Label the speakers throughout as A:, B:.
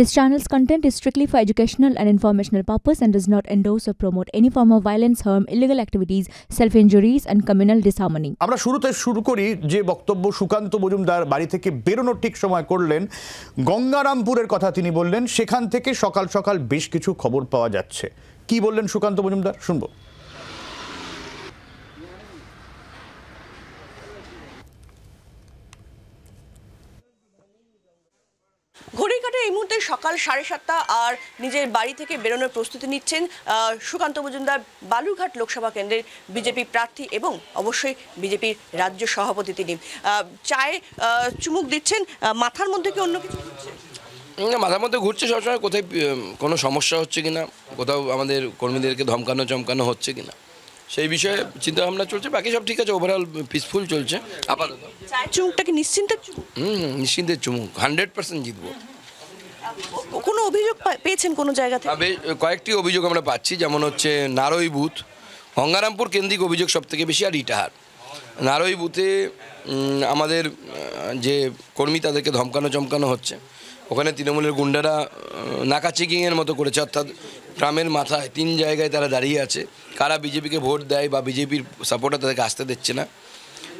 A: This channel's content is strictly for educational and informational purpose and does not endorse or promote any form of violence, harm, illegal activities, self-injuries and communal disharmony. আমরা শুরুতে শুরু করি যে বক্তব্য সুকান্ত মজুমদার বাড়ি থেকে বেরোনোর ঠিক সময় করলেন গঙ্গারামপুরের কথা তিনি বললেন সেখান থেকে সকাল সকাল বেশ কিছু খবর পাওয়া যাচ্ছে কি বললেন সুকান্ত মজুমদার শুনবো সেটা এই মুহূর্তে সকাল সাড়ে সাতটা আর নিজের বাড়ি থেকে বেরোনোর প্রস্তুতি নিচ্ছেন সুকান্ত মজুমদার বালুরঘাট লোকসভা কেন্দ্রের বিজেপি প্রার্থী এবং অবশ্যই বিজেপির রাজ্য সভাপতি তিনি চায়ে চুমুক দিচ্ছেন মাথার মধ্যে কি অন্য কিছু
B: না মাথার মধ্যে ঘুরছে সবসময় কোথায় কোনো সমস্যা হচ্ছে কিনা কোথাও আমাদের কর্মীদেরকে ধমকানো চমকানো হচ্ছে কিনা সেই বিষয়ে চিন্তা ভাবনা চলছে বাকি সব ঠিক আছে ওভারঅল পিসফুল চলছে আপাতত চুমুকটা কি নিশ্চিন্তের চুমুক হুম নিশ্চিন্তের চুমুক হান্ড্রেড পার্সেন্ট জিতবো কোনো অভিযোগ পেয়েছেন কোনো জায়গা থেকে কয়েকটি অভিযোগ আমরা পাচ্ছি যেমন হচ্ছে নারই বুথ গঙ্গারামপুর কেন্দ্রিক অভিযোগ সবথেকে বেশি আর ইটাহার নারই বুথে আমাদের যে কর্মী তাদেরকে ধমকানো চমকানো হচ্ছে ওখানে তৃণমূলের গুন্ডারা নাকা চেকিংয়ের মতো করেছে অর্থাৎ গ্রামের মাথায় তিন জায়গায় তারা দাঁড়িয়ে আছে কারা বিজেপিকে ভোট দেয় বা বিজেপির সাপোর্টার তাদেরকে আসতে দিচ্ছে না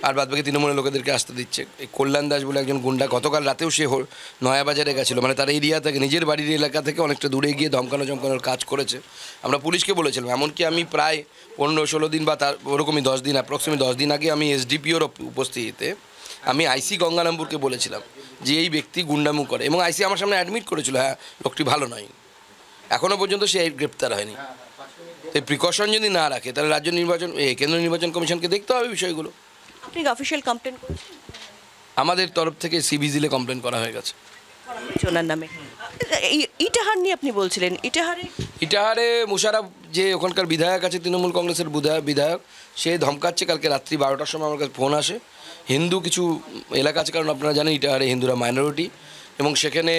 B: আর বাদবাকি তৃণমূলের লোকেদেরকে আসতে দিচ্ছে এই কল্যাণ দাস বলে একজন গুন্ডা গতকাল রাতেও সে নয়াবাজারে গেছিলো মানে তার এরিয়া থেকে নিজের বাড়ির এলাকা থেকে অনেকটা দূরে গিয়ে ধমকানো জমকানোর কাজ করেছে আমরা পুলিশকে বলেছিলাম এমনকি আমি প্রায় পনেরো ষোলো দিন বা তার ওরকমই দশ দিন অ্যাপ্রক্সিমেট দশ দিন আগে আমি এসডিপিওর উপস্থিতিতে আমি আইসি গঙ্গারামপুরকে বলেছিলাম যে এই ব্যক্তি গুন্ডামু করে এবং আইসি আমার সামনে অ্যাডমিট করেছিল হ্যাঁ লোকটি ভালো নয় এখনও পর্যন্ত সে গ্রেপ্তার হয়নি তো প্রিকশন যদি না রাখে তাহলে রাজ্য নির্বাচন কেন্দ্র নির্বাচন কমিশনকে দেখতে হবে বিষয়গুলো
A: আপনি অফিসিয়াল কমপ্লেন করেছেন
B: আমাদের তরফ থেকে সিবিজিলে কমপ্লেন করা হয়ে গেছে ওনার নামে ইটাহার নিয়ে আপনি বলছিলেন ইটাহারে ইটাহারে মুশারফ যে ওখানকার বিধায়ক আছে তৃণমূল কংগ্রেসের বিধায়ক সে ধমকাচ্ছে কালকে রাত্রি বারোটার সময় আমার কাছে ফোন আসে হিন্দু কিছু এলাকা আছে কারণ আপনারা জানেন ইটাহারে হিন্দুরা মাইনরিটি এবং সেখানে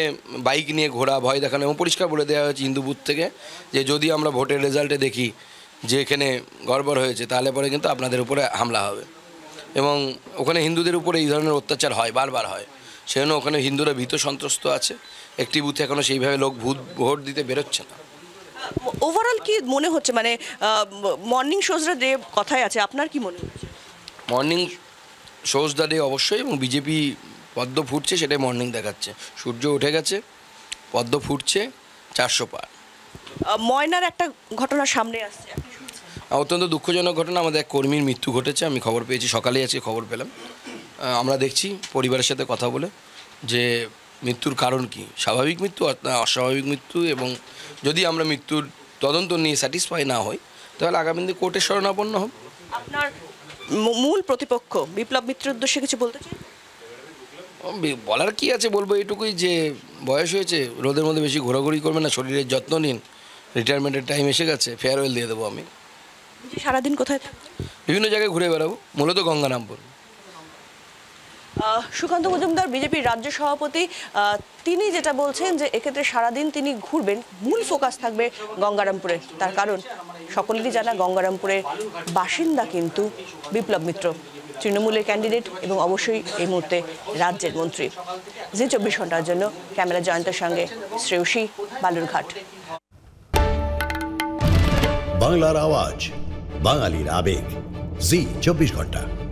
B: বাইক নিয়ে ঘোরা ভয় দেখানো এবং পরিষ্কার বলে দেওয়া হয়েছে হিন্দু বুথ থেকে যে যদি আমরা ভোটের রেজাল্টে দেখি যে এখানে গড়বড় হয়েছে তাহলে পরে কিন্তু আপনাদের উপরে হামলা হবে এবং ওখানে হিন্দুদের উপরে এই ধরনের অত্যাচার হয় বারবার হয় সেজন্য ওখানে হিন্দুরা ভীত সন্ত্রস্ত আছে একটি বুথে এখনও সেইভাবে লোক ভূত ভোট দিতে বেরোচ্ছে না
A: ওভারঅল কি মনে হচ্ছে মানে মর্নিং শোজরা ডে কথায় আছে আপনার কি মনে হচ্ছে
B: মর্নিং শোজ দা ডে অবশ্যই এবং বিজেপি পদ্ম ফুটছে সেটাই মর্নিং দেখাচ্ছে সূর্য উঠে গেছে পদ্ম ফুটছে চারশো পার
A: ময়নার একটা ঘটনা সামনে আসছে
B: অত্যন্ত দুঃখজনক ঘটনা আমাদের এক কর্মীর মৃত্যু ঘটেছে আমি খবর পেয়েছি সকালেই আজকে খবর পেলাম আমরা দেখছি পরিবারের সাথে কথা বলে যে মৃত্যুর কারণ কি স্বাভাবিক মৃত্যু অস্বাভাবিক মৃত্যু এবং যদি আমরা মৃত্যুর তদন্ত নিয়ে স্যাটিসফাই না হই তাহলে আগামী দিনে কোর্টের শরণাপন্ন হব আপনার মূল প্রতিপক্ষ বিপ্লব মিত্রের উদ্দেশ্যে কিছু বলতে চাই বলার কি আছে বলবো এটুকুই যে বয়স হয়েছে রোদের মধ্যে বেশি ঘোরাঘুরি করবেন না শরীরের যত্ন নিন রিটায়ারমেন্টের টাইম এসে গেছে ফেয়ারওয়েল দিয়ে দেবো আমি সারাদিন কোথায় বিভিন্ন জায়গায় ঘুরে বেড়াবো মূলত গঙ্গারামপুর
A: সুকান্ত মজুমদার বিজেপির রাজ্য সভাপতি তিনি যেটা বলছেন যে এক্ষেত্রে সারাদিন তিনি ঘুরবেন মূল ফোকাস থাকবে গঙ্গারামপুরে তার কারণ সকলেরই জানা গঙ্গারামপুরের বাসিন্দা কিন্তু বিপ্লব মিত্র তৃণমূলের ক্যান্ডিডেট এবং অবশ্যই এই মুহূর্তে রাজ্যের মন্ত্রী যে চব্বিশ ঘন্টার জন্য ক্যামেরা জয়ন্তের সঙ্গে শ্রেয়সী বালুরঘাট বাংলার আওয়াজ
B: বাঙালির আবেগ জি চব্বিশ ঘন্টা